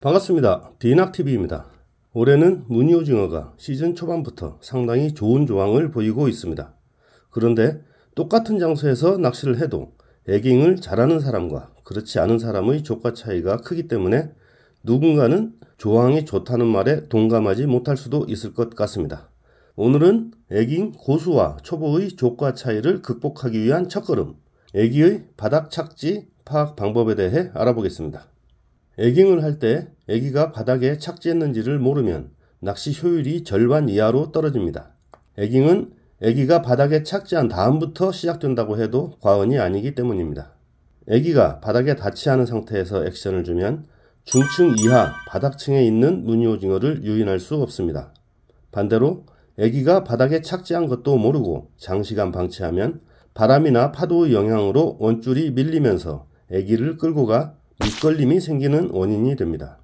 반갑습니다. 디낙TV입니다. 올해는 무늬오징어가 시즌 초반부터 상당히 좋은 조항을 보이고 있습니다. 그런데 똑같은 장소에서 낚시를 해도 애깅을 잘하는 사람과 그렇지 않은 사람의 조과 차이가 크기 때문에 누군가는 조항이 좋다는 말에 동감하지 못할 수도 있을 것 같습니다. 오늘은 애깅 고수와 초보의 조과 차이를 극복하기 위한 첫걸음, 애기의 바닥 착지 파악 방법에 대해 알아보겠습니다. 애깅을 할 때 애기가 바닥에 착지했는지를 모르면 낚시 효율이 절반 이하로 떨어집니다. 애깅은 애기가 바닥에 착지한 다음부터 시작된다고 해도 과언이 아니기 때문입니다. 애기가 바닥에 닿지 않은 상태에서 액션을 주면 중층 이하 바닥층에 있는 무늬오징어를 유인할 수 없습니다. 반대로 애기가 바닥에 착지한 것도 모르고 장시간 방치하면 바람이나 파도의 영향으로 원줄이 밀리면서 애기를 끌고 가 밑걸림이 생기는 원인이 됩니다.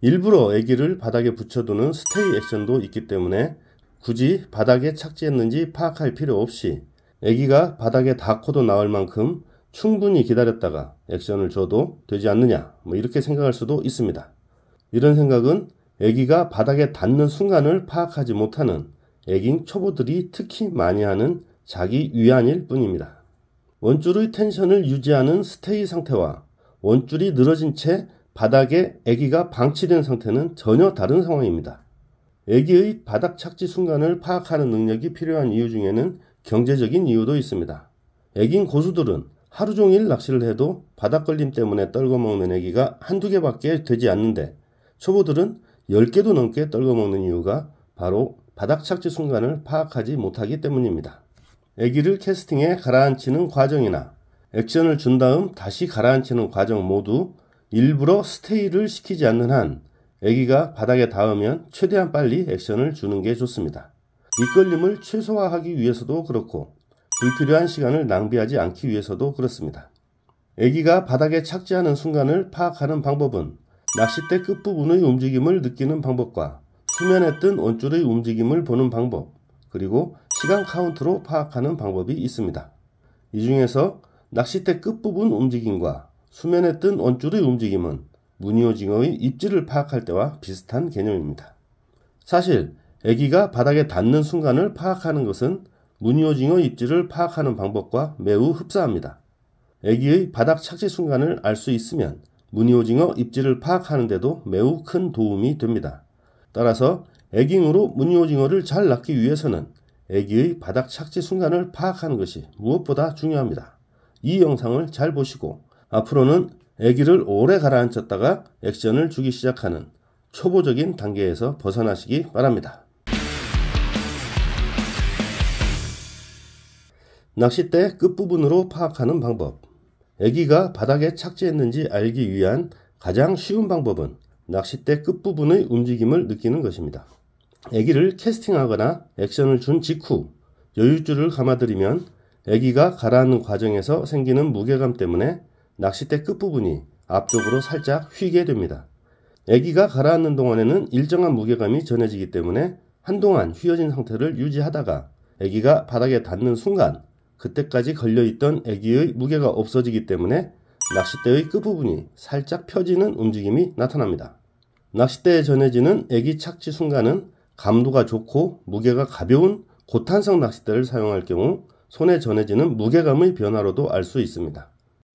일부러 애기를 바닥에 붙여두는 스테이 액션도 있기 때문에 굳이 바닥에 착지했는지 파악할 필요 없이 애기가 바닥에 닿고도 나올 만큼 충분히 기다렸다가 액션을 줘도 되지 않느냐 뭐 이렇게 생각할 수도 있습니다. 이런 생각은 애기가 바닥에 닿는 순간을 파악하지 못하는 애긴 초보들이 특히 많이 하는 자기 위안일 뿐입니다. 원줄의 텐션을 유지하는 스테이 상태와 원줄이 늘어진 채 바닥에 아기가 방치된 상태는 전혀 다른 상황입니다. 아기의 바닥 착지 순간을 파악하는 능력이 필요한 이유 중에는 경제적인 이유도 있습니다. 애인 고수들은 하루 종일 낚시를 해도 바닥 걸림 때문에 떨궈먹는 애기가 한두 개밖에 되지 않는데 초보들은 10개도 넘게 떨궈먹는 이유가 바로 바닥 착지 순간을 파악하지 못하기 때문입니다. 애기를 캐스팅에 가라앉히는 과정이나 액션을 준 다음 다시 가라앉히는 과정 모두 일부러 스테이를 시키지 않는 한애기가 바닥에 닿으면 최대한 빨리 액션을 주는 게 좋습니다. 밑걸림을 최소화하기 위해서도 그렇고 불필요한 시간을 낭비하지 않기 위해서도 그렇습니다. 애기가 바닥에 착지하는 순간을 파악하는 방법은 낚싯대 끝부분의 움직임을 느끼는 방법과 수면에 뜬 원줄의 움직임을 보는 방법 그리고 시간 카운트로 파악하는 방법이 있습니다. 이 중에서 낚싯대 끝부분 움직임과 수면에 뜬 원줄의 움직임은 무늬오징어의 입질을 파악할 때와 비슷한 개념입니다. 사실 애기가 바닥에 닿는 순간을 파악하는 것은 무늬오징어 입질을 파악하는 방법과 매우 흡사합니다. 애기의 바닥 착지 순간을 알 수 있으면 무늬오징어 입질을 파악하는데도 매우 큰 도움이 됩니다. 따라서 애깅으로 무늬오징어를 잘낳기 위해서는 애기의 바닥 착지 순간을 파악하는 것이 무엇보다 중요합니다. 이 영상을 잘 보시고 앞으로는 아기를 오래 가라앉혔다가 액션을 주기 시작하는 초보적인 단계에서 벗어나시기 바랍니다. 낚싯대 끝부분으로 파악하는 방법 애기가 바닥에 착지했는지 알기 위한 가장 쉬운 방법은 낚싯대 끝부분의 움직임을 느끼는 것입니다. 애기를 캐스팅하거나 액션을 준 직후 여유줄을 감아들이면 아기가 가라앉는 과정에서 생기는 무게감 때문에 낚싯대 끝부분이 앞쪽으로 살짝 휘게 됩니다. 아기가 가라앉는 동안에는 일정한 무게감이 전해지기 때문에 한동안 휘어진 상태를 유지하다가 아기가 바닥에 닿는 순간 그때까지 걸려있던 아기의 무게가 없어지기 때문에 낚싯대의 끝부분이 살짝 펴지는 움직임이 나타납니다. 낚싯대에 전해지는 애기 착지 순간은 감도가 좋고 무게가 가벼운 고탄성 낚싯대를 사용할 경우 손에 전해지는 무게감의 변화로도 알 수 있습니다.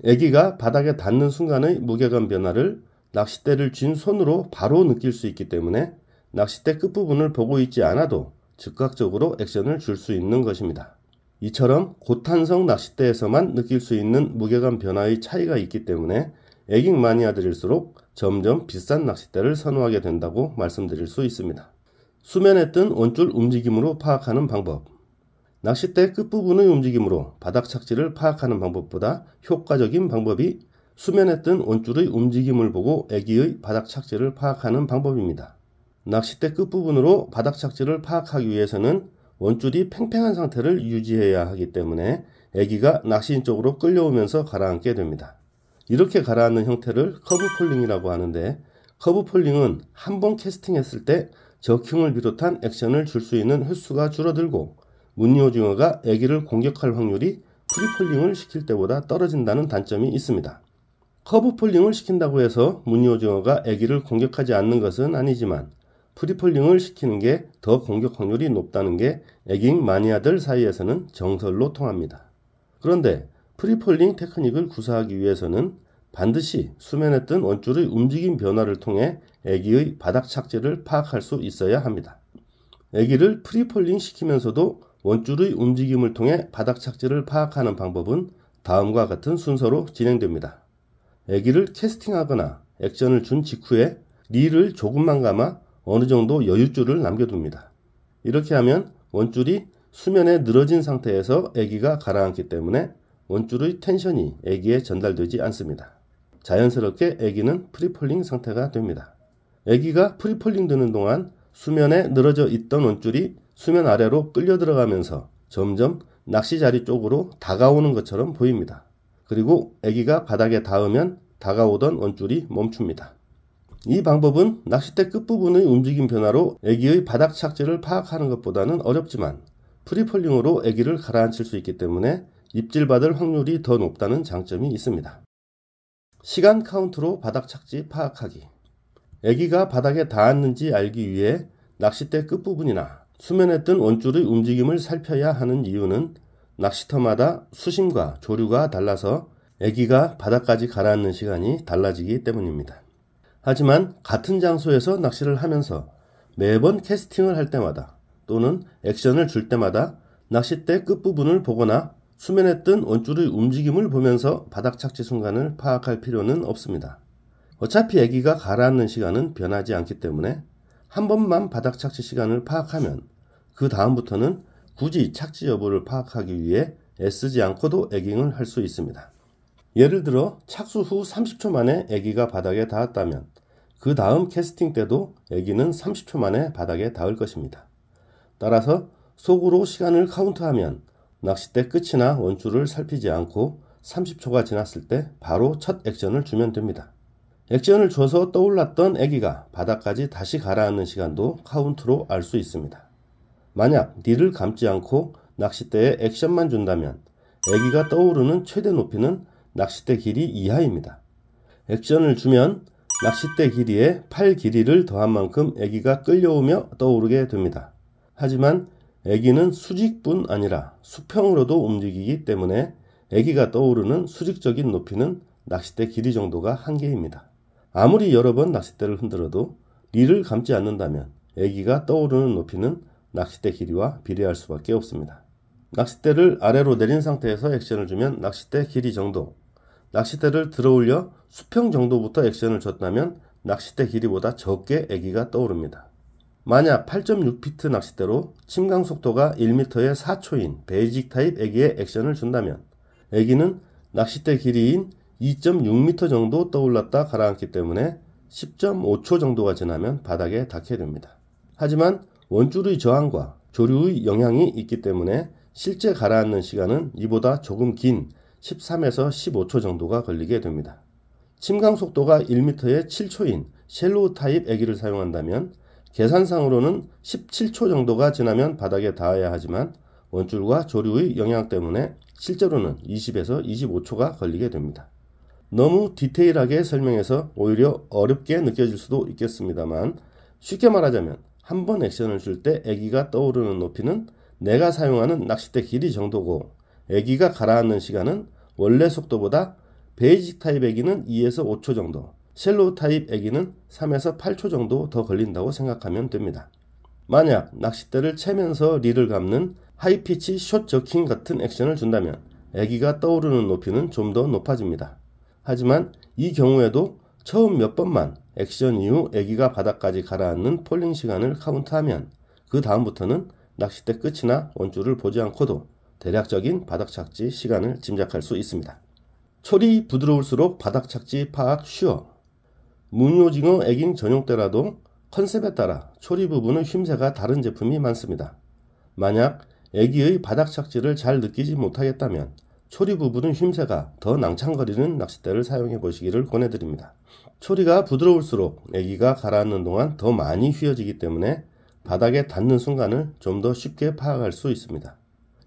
애기가 바닥에 닿는 순간의 무게감 변화를 낚싯대를 쥔 손으로 바로 느낄 수 있기 때문에 낚싯대 끝부분을 보고 있지 않아도 즉각적으로 액션을 줄 수 있는 것입니다. 이처럼 고탄성 낚싯대에서만 느낄 수 있는 무게감 변화의 차이가 있기 때문에 애깅 마니아들일수록 점점 비싼 낚싯대를 선호하게 된다고 말씀드릴 수 있습니다. 수면에 뜬 원줄 움직임으로 파악하는 방법 낚싯대 끝부분의 움직임으로 바닥 착지를 파악하는 방법보다 효과적인 방법이 수면에 뜬 원줄의 움직임을 보고 애기의 바닥 착지를 파악하는 방법입니다. 낚싯대 끝부분으로 바닥 착지를 파악하기 위해서는 원줄이 팽팽한 상태를 유지해야 하기 때문에 애기가 낚시인 쪽으로 끌려오면서 가라앉게 됩니다. 이렇게 가라앉는 형태를 커브 폴링이라고 하는데 커브 폴링은 한 번 캐스팅했을 때 적흉을 비롯한 액션을 줄 수 있는 횟수가 줄어들고 문늬오징어가 애기를 공격할 확률이 프리폴링을 시킬 때보다 떨어진다는 단점이 있습니다. 커브폴링을 시킨다고 해서 문늬오징어가 애기를 공격하지 않는 것은 아니지만 프리폴링을 시키는 게 더 공격 확률이 높다는 게 애깅 마니아들 사이에서는 정설로 통합니다. 그런데 프리폴링 테크닉을 구사하기 위해서는 반드시 수면에 뜬 원줄의 움직임 변화를 통해 애기의 바닥 착지를 파악할 수 있어야 합니다. 애기를 프리폴링 시키면서도 원줄의 움직임을 통해 바닥 착지를 파악하는 방법은 다음과 같은 순서로 진행됩니다. 애기를 캐스팅하거나 액션을 준 직후에 리를 조금만 감아 어느 정도 여유줄을 남겨둡니다. 이렇게 하면 원줄이 수면에 늘어진 상태에서 애기가 가라앉기 때문에 원줄의 텐션이 애기에 전달되지 않습니다. 자연스럽게 애기는 프리폴링 상태가 됩니다. 애기가 프리폴링 되는 동안 수면에 늘어져 있던 원줄이 수면 아래로 끌려 들어가면서 점점 낚시 자리 쪽으로 다가오는 것처럼 보입니다. 그리고 아기가 바닥에 닿으면 다가오던 원줄이 멈춥니다. 이 방법은 낚싯대 끝부분의 움직임 변화로 아기의 바닥 착지를 파악하는 것보다는 어렵지만 프리폴링으로 아기를 가라앉힐 수 있기 때문에 입질받을 확률이 더 높다는 장점이 있습니다. 시간 카운트로 바닥 착지 파악하기 아기가 바닥에 닿았는지 알기 위해 낚싯대 끝부분이나 수면에 뜬 원줄의 움직임을 살펴야 하는 이유는 낚시터마다 수심과 조류가 달라서 애기가 바닥까지 가라앉는 시간이 달라지기 때문입니다. 하지만 같은 장소에서 낚시를 하면서 매번 캐스팅을 할 때마다 또는 액션을 줄 때마다 낚싯대 끝부분을 보거나 수면에 뜬 원줄의 움직임을 보면서 바닥 착지 순간을 파악할 필요는 없습니다. 어차피 애기가 가라앉는 시간은 변하지 않기 때문에 한 번만 바닥 착지 시간을 파악하면 그 다음부터는 굳이 착지 여부를 파악하기 위해 애쓰지 않고도 애깅을할 수 있습니다. 예를 들어 착수 후 30초 만에 애기가 바닥에 닿았다면 그 다음 캐스팅 때도 애기는 30초 만에 바닥에 닿을 것입니다. 따라서 속으로 시간을 카운트하면 낚싯대 끝이나 원줄을 살피지 않고 30초가 지났을 때 바로 첫 액션을 주면 됩니다. 액션을 줘서 떠올랐던 애기가 바닥까지 다시 가라앉는 시간도 카운트로 알 수 있습니다. 만약 니를 감지 않고 낚싯대에 액션만 준다면 애기가 떠오르는 최대 높이는 낚싯대 길이 이하입니다. 액션을 주면 낚싯대 길이에 팔 길이를 더한 만큼 애기가 끌려오며 떠오르게 됩니다. 하지만 애기는 수직뿐 아니라 수평으로도 움직이기 때문에 애기가 떠오르는 수직적인 높이는 낚싯대 길이 정도가 한계입니다. 아무리 여러 번 낚싯대를 흔들어도 리를 감지 않는다면 애기가 떠오르는 높이는 낚싯대 길이와 비례할 수밖에 없습니다. 낚싯대를 아래로 내린 상태에서 액션을 주면 낚싯대 길이 정도, 낚싯대를 들어올려 수평 정도부터 액션을 줬다면 낚싯대 길이보다 적게 애기가 떠오릅니다. 만약 8.6피트 낚싯대로 침강 속도가 1m에 4초인 베이직 타입 애기에 액션을 준다면 애기는 낚싯대 길이인 2.6m 정도 떠올랐다 가라앉기 때문에 10.5초 정도가 지나면 바닥에 닿게 됩니다. 하지만 원줄의 저항과 조류의 영향이 있기 때문에 실제 가라앉는 시간은 이보다 조금 긴 13에서 15초 정도가 걸리게 됩니다. 침강 속도가 1m에 7초인 셀로우 타입 애기를 사용한다면 계산상으로는 17초 정도가 지나면 바닥에 닿아야 하지만 원줄과 조류의 영향 때문에 실제로는 20에서 25초가 걸리게 됩니다. 너무 디테일하게 설명해서 오히려 어렵게 느껴질 수도 있겠습니다만 쉽게 말하자면 한 번 액션을 줄 때 애기가 떠오르는 높이는 내가 사용하는 낚싯대 길이 정도고 애기가 가라앉는 시간은 원래 속도보다 베이직 타입 애기는 2에서 5초 정도 셀로 우 타입 애기는 3에서 8초 정도 더 걸린다고 생각하면 됩니다. 만약 낚싯대를 채면서 리를 감는 하이피치 숏 저킹 같은 액션을 준다면 애기가 떠오르는 높이는 좀 더 높아집니다. 하지만 이 경우에도 처음 몇 번만 액션 이후 애기가 바닥까지 가라앉는 폴링 시간을 카운트하면 그 다음부터는 낚싯대 끝이나 원줄을 보지 않고도 대략적인 바닥 착지 시간을 짐작할 수 있습니다. 초리 부드러울수록 바닥 착지 파악 쉬워. 문요징어 애깅 전용대라도 컨셉에 따라 초리 부분의 쉼새가 다른 제품이 많습니다. 만약 애기의 바닥 착지를 잘 느끼지 못하겠다면 초리 부분은 휨새가 더 낭창거리는 낚싯대를 사용해 보시기를 권해드립니다. 초리가 부드러울수록 애기가 가라앉는 동안 더 많이 휘어지기 때문에 바닥에 닿는 순간을 좀 더 쉽게 파악할 수 있습니다.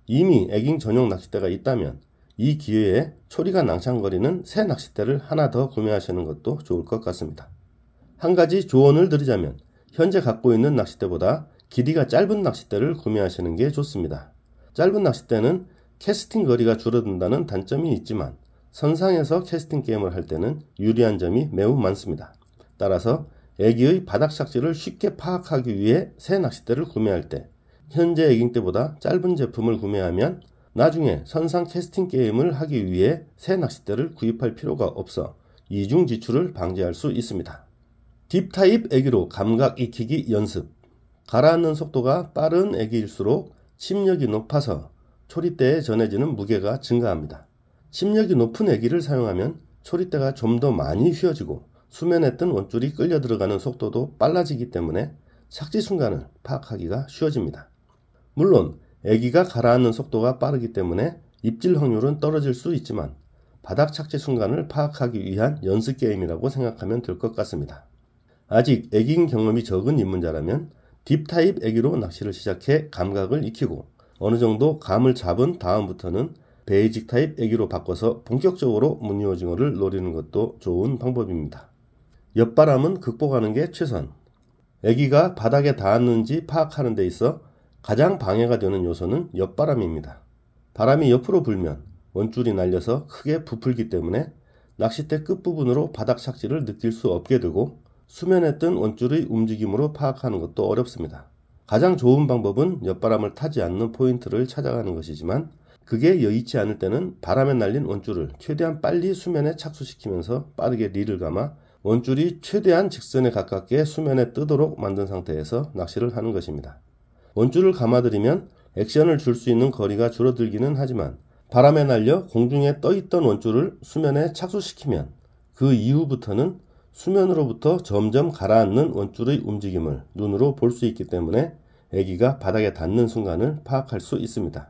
이미 애깅 전용 낚싯대가 있다면 이 기회에 초리가 낭창거리는 새 낚싯대를 하나 더 구매하시는 것도 좋을 것 같습니다. 한 가지 조언을 드리자면 현재 갖고 있는 낚싯대보다 길이가 짧은 낚싯대를 구매하시는 게 좋습니다. 짧은 낚싯대는 캐스팅 거리가 줄어든다는 단점이 있지만 선상에서 캐스팅 게임을 할 때는 유리한 점이 매우 많습니다. 따라서 애기의 바닥착지를 쉽게 파악하기 위해 새 낚싯대를 구매할 때 현재 애깅때보다 짧은 제품을 구매하면 나중에 선상 캐스팅 게임을 하기 위해 새 낚싯대를 구입할 필요가 없어 이중 지출을 방지할 수 있습니다. 딥타입 애기로 감각 익히기 연습 가라앉는 속도가 빠른 애기일수록 침력이 높아서 초리대에 전해지는 무게가 증가합니다. 침력이 높은 애기를 사용하면 초리대가 좀 더 많이 휘어지고 수면에 뜬 원줄이 끌려 들어가는 속도도 빨라지기 때문에 착지 순간을 파악하기가 쉬워집니다. 물론 애기가 가라앉는 속도가 빠르기 때문에 입질 확률은 떨어질 수 있지만 바닥 착지 순간을 파악하기 위한 연습 게임이라고 생각하면 될 것 같습니다. 아직 애기인 경험이 적은 입문자라면 딥타입 애기로 낚시를 시작해 감각을 익히고 어느 정도 감을 잡은 다음부터는 베이직 타입 애기로 바꿔서 본격적으로 문늬오징어를 노리는 것도 좋은 방법입니다. 옆바람은 극복하는 게 최선. 애기가 바닥에 닿았는지 파악하는 데 있어 가장 방해가 되는 요소는 옆바람입니다. 바람이 옆으로 불면 원줄이 날려서 크게 부풀기 때문에 낚싯대 끝부분으로 바닥 착지를 느낄 수 없게 되고 수면에 뜬 원줄의 움직임으로 파악하는 것도 어렵습니다. 가장 좋은 방법은 옆바람을 타지 않는 포인트를 찾아가는 것이지만 그게 여의치 않을 때는 바람에 날린 원줄을 최대한 빨리 수면에 착수시키면서 빠르게 리를 감아 원줄이 최대한 직선에 가깝게 수면에 뜨도록 만든 상태에서 낚시를 하는 것입니다. 원줄을 감아들이면 액션을 줄 수 있는 거리가 줄어들기는 하지만 바람에 날려 공중에 떠있던 원줄을 수면에 착수시키면 그 이후부터는 수면으로부터 점점 가라앉는 원줄의 움직임을 눈으로 볼 수 있기 때문에 애기가 바닥에 닿는 순간을 파악할 수 있습니다.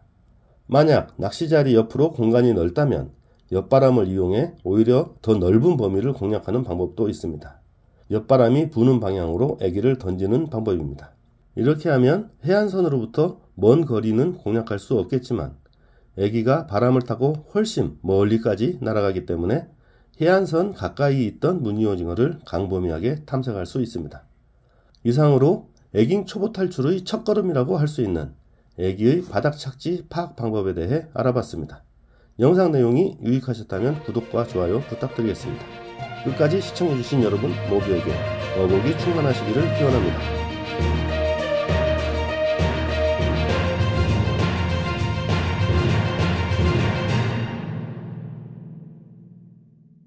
만약 낚시자리 옆으로 공간이 넓다면 옆바람을 이용해 오히려 더 넓은 범위를 공략하는 방법도 있습니다. 옆바람이 부는 방향으로 애기를 던지는 방법입니다. 이렇게 하면 해안선으로부터 먼 거리는 공략할 수 없겠지만 애기가 바람을 타고 훨씬 멀리까지 날아가기 때문에 해안선 가까이 있던 무늬오징어를 광범위하게 탐색할 수 있습니다. 이상으로 애깅 초보 탈출의 첫걸음이라고 할 수 있는 애기의 바닥 착지 파악 방법에 대해 알아봤습니다. 영상 내용이 유익하셨다면 구독과 좋아요 부탁드리겠습니다. 끝까지 시청해주신 여러분 모두에게 어복이 충만하시기를 기원합니다.